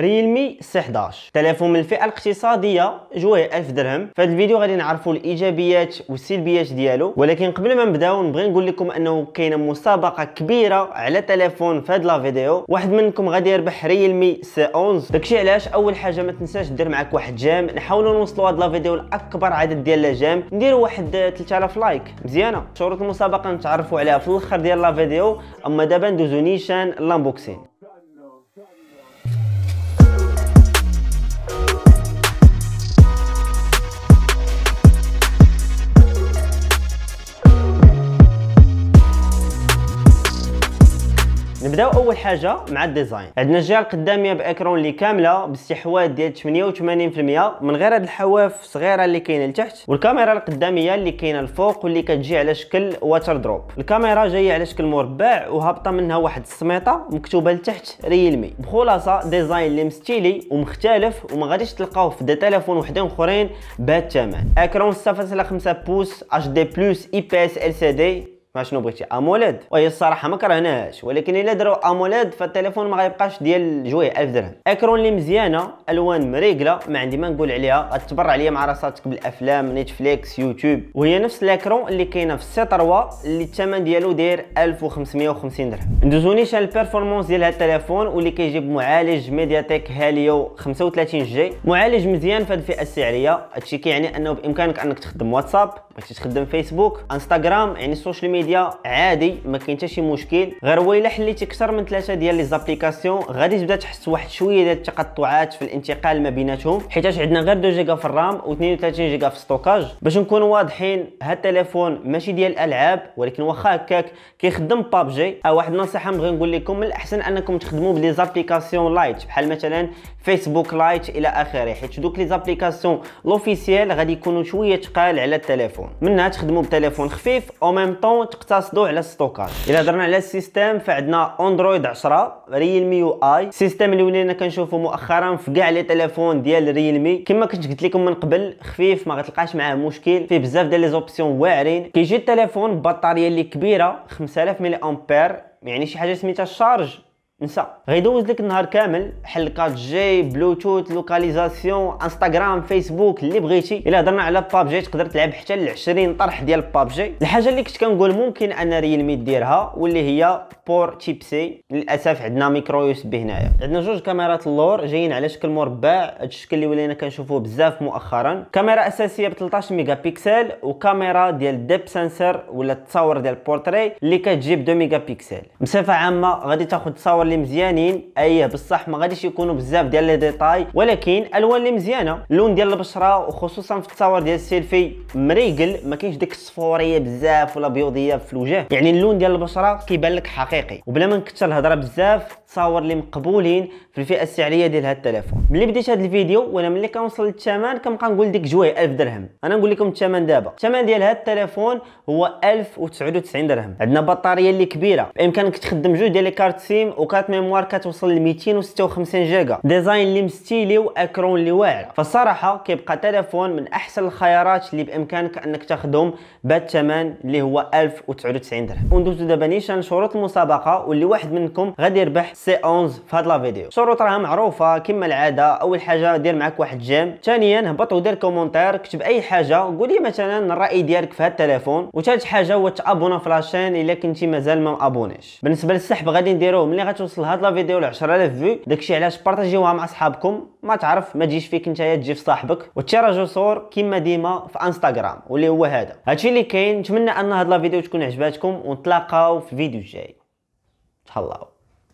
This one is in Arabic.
ريلمي سي 11 تليفون من الفئه الاقتصاديه جوه 1000 درهم في هذا الفيديو غادي نعرفوا الايجابيات والسلبيات ديالو ولكن قبل ما نبداو نبغي نقول لكم انه كاينه مسابقه كبيره على تليفون في هذا الفيديو واحد منكم غادي يربح ريلمي سي 11 داكشي علاش اول حاجه ما تنساش دير معك واحد جام نحاولوا نوصلوا هذا الفيديو لاكبر عدد ديال الجام نديروا واحد 3000 لايك مزيانه شروط المسابقه نتعرفوا عليها في الاخر ديال الفيديو اما دابا ندوزو نيشان لامبوكسين نبداو اول حاجه مع الديزاين عندنا الجهه القداميه باكرون اللي كامله باستحواذ ديال 88% من غير هاد الحواف الصغيره اللي كاينه لتحت والكاميرا القداميه اللي كاينه الفوق واللي كتجي على شكل واتر دروب الكاميرا جايه على شكل مربع وهابطه منها واحد السميطه مكتوبه لتحت ريلمي بخلاصه ديزاين اللي مستيلي ومختلف وما غاديش تلقاوه في دي تليفون وحدين اخرين بهاد الثمن اكرون 6.5 بوس اتش دي بلس اي بي اس ال سي دي ما شنو بغيتي اموليد وهي الصراحه ما كرهناهاش ولكن الا دروا اموليد فالتليفون ما غيبقاش ديال جوي 1000 درهم اكرون اللي مزيانه الوان مريقله ما عندي ما نقول عليها غتبرع عليا مع راساتك بالافلام نيتفليكس يوتيوب وهي نفس الاكرون اللي كاينه في سي 3 اللي الثمن ديالو داير 1550 درهم ندوزو نيشان البيرفورمانس ديال هذا التليفون واللي كيجيب معالج ميديا تيك هاليو 35 جي معالج مزيان في هذه الفئه السعريه هادشي كيعني انه بامكانك انك تخدم واتساب بغيتي تخدم فيسبوك انستغرام يعني السوشيال ميديا ميديا عادي ما كاين حتى شي مشكل غير هو الا حليتي اكثر من ثلاثه ديال لي زابليكاسيون غادي تبدا تحس واحد شويه ديال التقطعات في الانتقال ما بيناتهم حيت عندنا غير 2 جيجا في الرام و32 جيجا في ستوكاج باش نكون واضحين هاد التليفون ماشي ديال الالعاب ولكن واخا هكاك كيخدم بابجي اه واحد النصيحه نبغي نقول لكم من الاحسن انكم تخدموا بلي زابليكاسيون لايت بحال مثلا فيسبوك لايت الى اخره حيت دوك لي زابليكاسيون لوفيسيال غادي يكونوا شويه ثقال على التليفون منها تخدموا بتليفون خفيف او ميم طون تقتصدوا على ستوكاج الا هضرنا على السيستم فعندنا اندرويد 10 ريلمي يو اي السيستم اللي ولينا كنشوفو مؤخرا في كاع لي تليفون ديال ريلمي كما كنت قلت لكم من قبل خفيف ما غتلقاش معاه مشكل فيه بزاف ديال لي زوبسيون واعرين كيجي التليفون ببطاريه اللي كبيره 5000 ملي امبير يعني شي حاجه سميتها الشارج انسى غيدوز لك النهار كامل حل 4 جي بلوتوث لوكاليزاسيون انستغرام فيسبوك اللي بغيتي الا هضرنا على باب جي تقدر تلعب حتى ل 20 طرح ديال باب جي الحاجه اللي كنت كنقول ممكن ان ريلمي ديرها واللي هي بور تيب سي للاسف عندنا ميكرو يو اس بي هنايا عندنا جوج كاميرات اللور جايين على شكل مربع هذا الشكل اللي ولينا كنشوفوه بزاف مؤخرا كاميرا اساسيه ب 13 ميجا بيكسل وكاميرا ديال ديب سنسر ولا التصاور ديال بورتري اللي كتجيب 2 ميجا بيكسل بصفه عامه غادي تاخذ تصاور اللي مزيانين ايه بصح ما غاديش يكونوا بزاف ديال لي ديتاي ولكن الوان اللي مزيانه اللون ديال البشره وخصوصا في التصاور ديال السيلفي مريقل ما كاينش ديك الصفوريه بزاف ولا بيوضيه في الوجه يعني اللون ديال البشره كيبان لك حقيقي وبلا ما نكثر الهضره بزاف التصاور اللي مقبولين في الفئه السعريه ديال هذا التليفون ملي بديت هذا الفيديو وانا ملي كنوصل للثمن كنبقى نقول ديك جويه 1000 درهم انا نقول لكم الثمن دابا الثمن ديال هذا التليفون هو 1099 درهم عندنا بطاريه اللي كبيره بامكانك تخدم جوج ديال لي كارت سيم وكارت كارت ميموار كتوصل ل 256 جيجا ديزاين اللي مستيلي واكرون اللي واعر فالصراحه كيبقى تليفون من احسن الخيارات اللي بامكانك انك تخدم بهذا الثمن اللي هو 1099 درهم وندوزو دابا نيشان شروط المسابقه واللي واحد منكم غادي يربح سي 11 في هاد لا فيديو الشروط راه معروفه كما العاده اول حاجه دير معاك واحد جيم ثانيا هبط ودير كومونتير كتب اي حاجه قول مثلا الراي ديالك في هاد التليفون وثالث حاجه هو تابونا في لاشين الا كنتي مازال ما مابونيش بالنسبه للسحب غادي نديروه ملي غتوصل توصل هاد لا فيديو ل 10000 فيو داكشي علاش بارطاجيوها مع اصحابكم ما تعرف ما تجيش فيك نتايا تجي في صاحبك وتشارجو صور كيما ديما في انستغرام واللي هو هذا هادشي اللي كاين نتمنى ان هاد لا فيديو تكون عجباتكم ونتلاقاو في فيديو جاي تهلاو